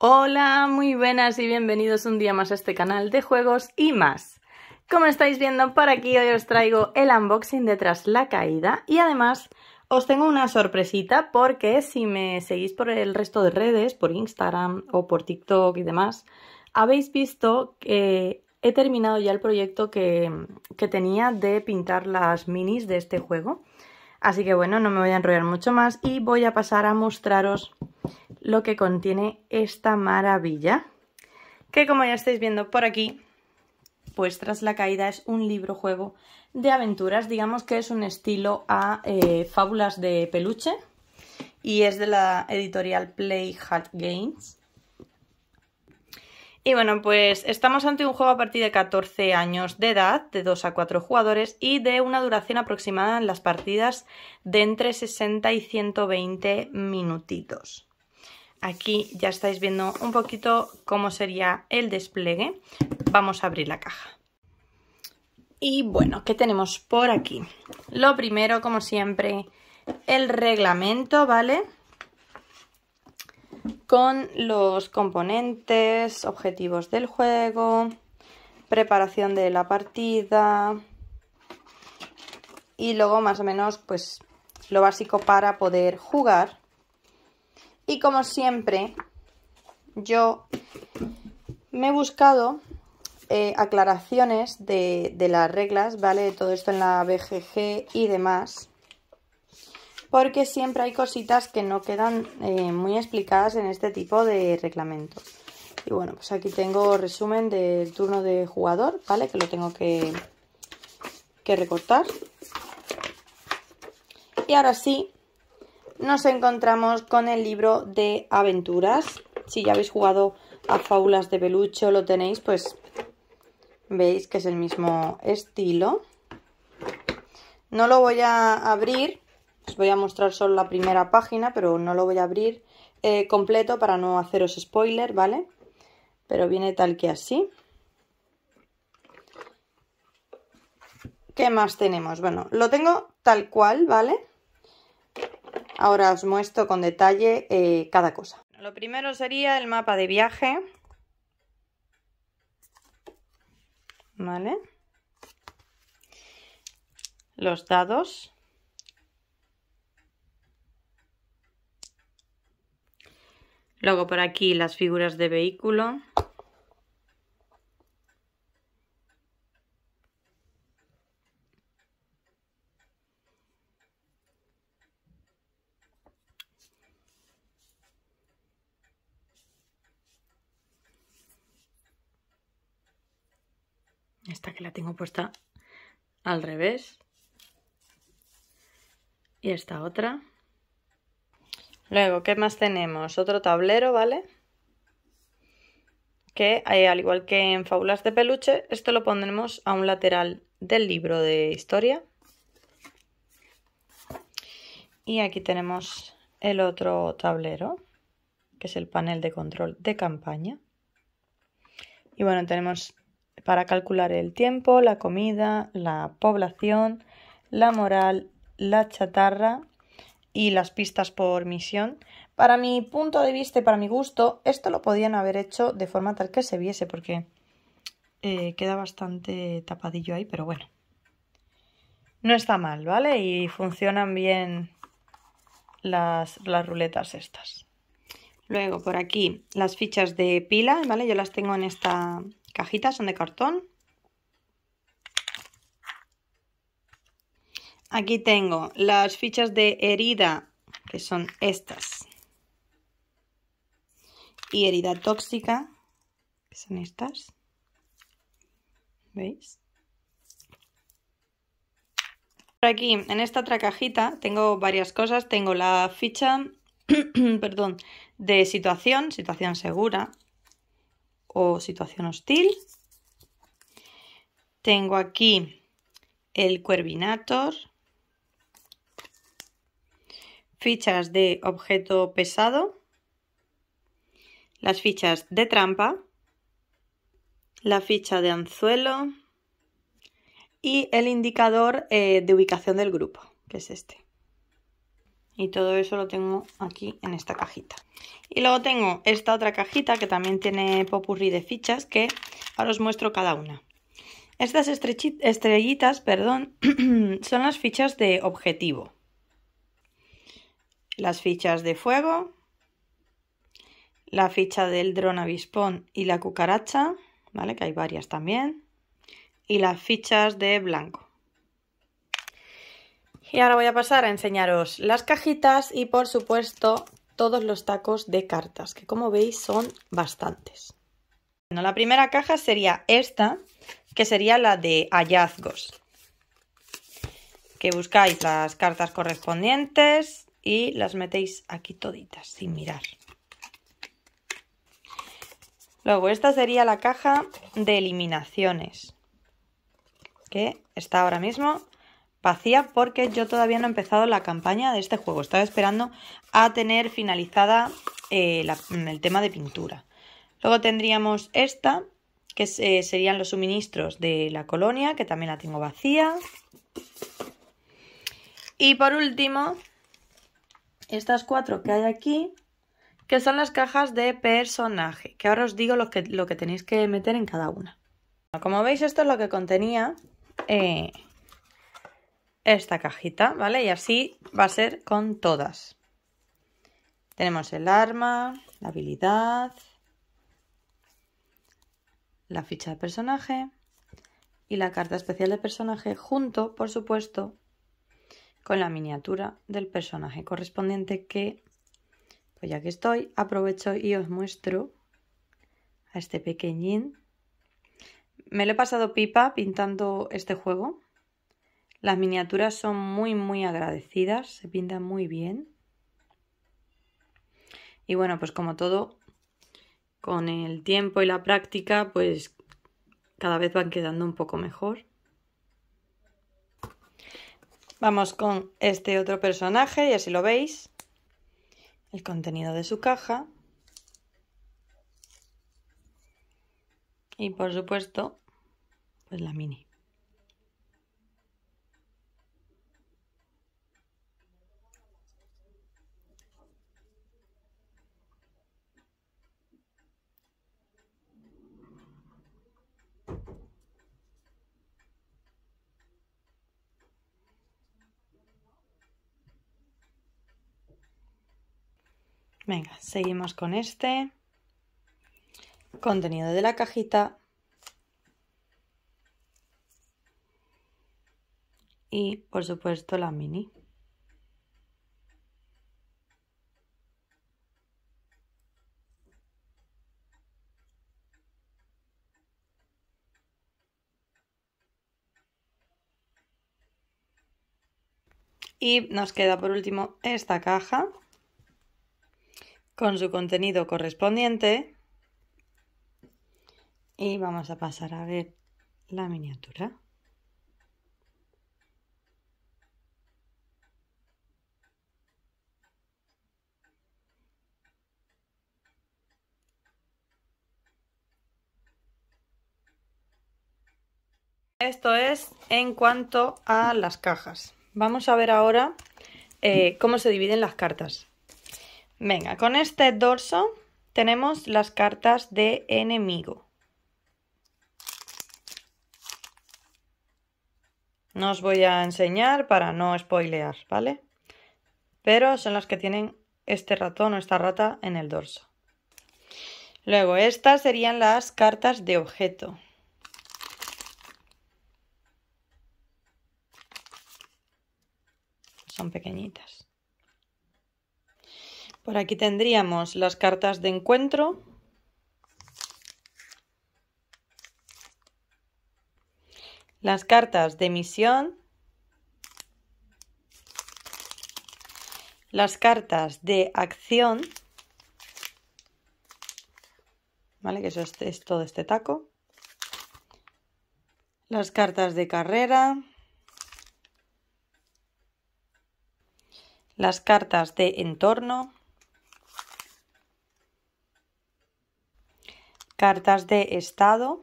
Hola, muy buenas y bienvenidos un día más a este canal de juegos y más. Como estáis viendo por aquí, hoy os traigo el unboxing de Tras la Caída y además os tengo una sorpresita porque si me seguís por el resto de redes, por Instagram o por TikTok y demás, habéis visto que he terminado ya el proyecto que, que tenía de pintar las minis de este juego. Así que bueno, no me voy a enrollar mucho más y voy a pasar a mostraros lo que contiene esta maravilla, que como ya estáis viendo por aquí, pues tras la caída es un libro juego de aventuras, digamos que es un estilo a eh, fábulas de peluche y es de la editorial Play Hat Games. Y bueno, pues estamos ante un juego a partir de 14 años de edad, de 2 a 4 jugadores y de una duración aproximada en las partidas de entre 60 y 120 minutitos. Aquí ya estáis viendo un poquito cómo sería el despliegue. Vamos a abrir la caja. Y bueno, ¿qué tenemos por aquí? Lo primero, como siempre, el reglamento, ¿vale? Con los componentes, objetivos del juego, preparación de la partida y luego más o menos pues lo básico para poder jugar y como siempre, yo me he buscado eh, aclaraciones de, las reglas, ¿vale? todo esto en la BGG y demás. Porque siempre hay cositas que no quedan eh, muy explicadas en este tipo de reglamento. Y bueno, pues aquí tengo resumen del turno de jugador, ¿vale? Que lo tengo que, que recortar. Y ahora sí, nos encontramos con el libro de aventuras. Si ya habéis jugado a Fábulas de Pelucho, lo tenéis, pues veis que es el mismo estilo. No lo voy a abrir, os voy a mostrar solo la primera página, pero no lo voy a abrir eh, completo para no haceros spoiler, ¿vale? Pero viene tal que así. ¿Qué más tenemos? Bueno, lo tengo tal cual, ¿vale? Ahora os muestro con detalle eh, cada cosa. Lo primero sería el mapa de viaje. ¿Vale? Los dados. Luego por aquí las figuras de vehículo. esta que la tengo puesta al revés. Y esta otra. Luego, ¿qué más tenemos? Otro tablero, ¿vale? Que eh, al igual que en Fábulas de Peluche, esto lo pondremos a un lateral del libro de historia. Y aquí tenemos el otro tablero, que es el panel de control de campaña. Y bueno, tenemos para calcular el tiempo, la comida, la población, la moral, la chatarra y las pistas por misión. Para mi punto de vista y para mi gusto, esto lo podían haber hecho de forma tal que se viese porque eh, queda bastante tapadillo ahí, pero bueno. No está mal, ¿vale? Y funcionan bien las, las ruletas estas. Luego por aquí las fichas de pila, ¿vale? Yo las tengo en esta cajita, son de cartón. Aquí tengo las fichas de herida, que son estas. Y herida tóxica, que son estas. ¿Veis? Por aquí, en esta otra cajita, tengo varias cosas. Tengo la ficha, perdón, de situación, situación segura o situación hostil. Tengo aquí el Cuervinator, fichas de objeto pesado, las fichas de trampa, la ficha de anzuelo y el indicador eh, de ubicación del grupo, que es este y todo eso lo tengo aquí en esta cajita. Y luego tengo esta otra cajita que también tiene popurrí de fichas que ahora os muestro cada una. Estas estrellitas perdón, son las fichas de objetivo. Las fichas de fuego, la ficha del dron avispón y la cucaracha, ¿vale? Que hay varias también. Y las fichas de blanco. Y ahora voy a pasar a enseñaros las cajitas y por supuesto todos los tacos de cartas, que como veis son bastantes. Bueno, la primera caja sería esta, que sería la de hallazgos. Que buscáis las cartas correspondientes y las metéis aquí toditas, sin mirar. Luego, esta sería la caja de eliminaciones, que está ahora mismo vacía porque yo todavía no he empezado la campaña de este juego. Estaba esperando a tener finalizada eh, mm, el tema de pintura. Luego tendríamos esta, que eh, serían los suministros de la colonia, que también la tengo vacía. Y por último, estas cuatro que hay aquí, que son las cajas de personaje, que ahora os digo lo que, lo que tenéis que meter en cada una. Como veis, esto es lo que contenía eh, esta cajita, ¿vale? Y así va a ser con todas. Tenemos el arma, la habilidad, la ficha de personaje y la carta especial de personaje junto, por supuesto, con la miniatura del personaje correspondiente que, pues ya que estoy, aprovecho y os muestro a este pequeñín. Me lo he pasado pipa pintando este juego. Las miniaturas son muy, muy agradecidas, se pintan muy bien. Y bueno, pues como todo, con el tiempo y la práctica, pues cada vez van quedando un poco mejor. Vamos con este otro personaje y así lo veis. El contenido de su caja. Y por supuesto, pues la mini. Venga, seguimos con este. Contenido de la cajita. Y, por supuesto, la mini. Y nos queda por último esta caja con su contenido correspondiente. Y vamos a pasar a ver la miniatura. Esto es en cuanto a las cajas. Vamos a ver ahora eh, cómo se dividen las cartas. Venga, con este dorso tenemos las cartas de enemigo. No os voy a enseñar para no spoilear, ¿vale? Pero son las que tienen este ratón o esta rata en el dorso. Luego, estas serían las cartas de objeto. Son pequeñitas. Por aquí tendríamos las cartas de encuentro. Las cartas de misión. Las cartas de acción. ¿Vale? Que eso es, es todo este taco. Las cartas de carrera. Las cartas de entorno. cartas de estado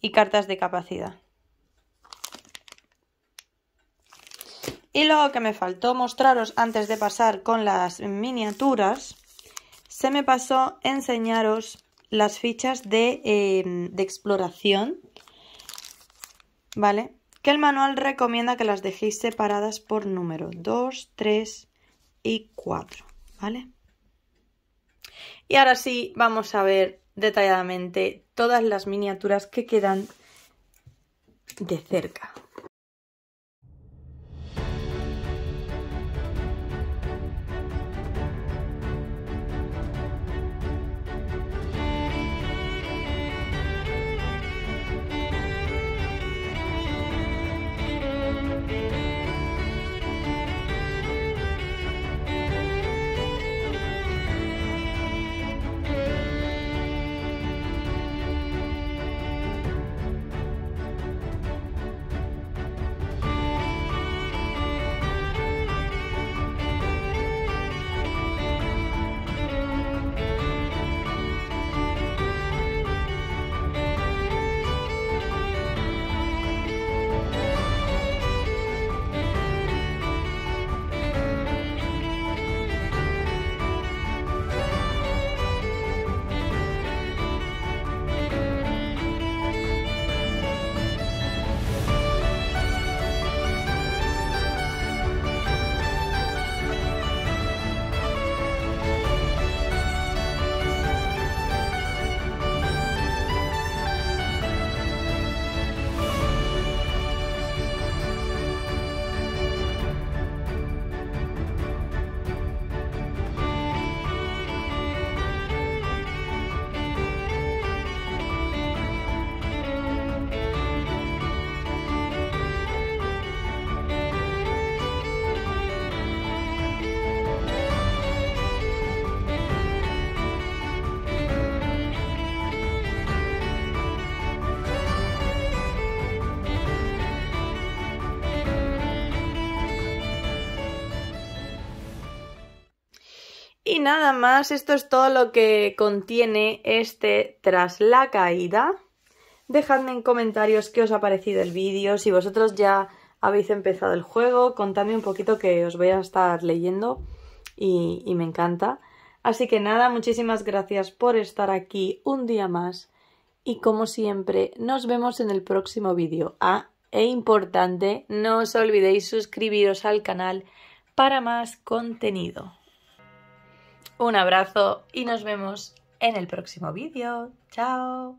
y cartas de capacidad. Y luego que me faltó mostraros antes de pasar con las miniaturas, se me pasó enseñaros las fichas de, em, de exploración, ¿vale? Que el manual recomienda que las dejéis separadas por número 2, 3 y 4, ¿vale? Y ahora sí, vamos a ver detalladamente todas las miniaturas que quedan de cerca. Y nada más, esto es todo lo que contiene este tras la caída. Dejadme en comentarios qué os ha parecido el vídeo, si vosotros ya habéis empezado el juego, contadme un poquito que os voy a estar leyendo y, me encanta. Así que nada, muchísimas gracias por estar aquí un día más y como siempre nos vemos en el próximo vídeo. Ah, e importante, no os olvidéis suscribiros al canal para más contenido un abrazo y nos vemos en el próximo vídeo. ¡Chao!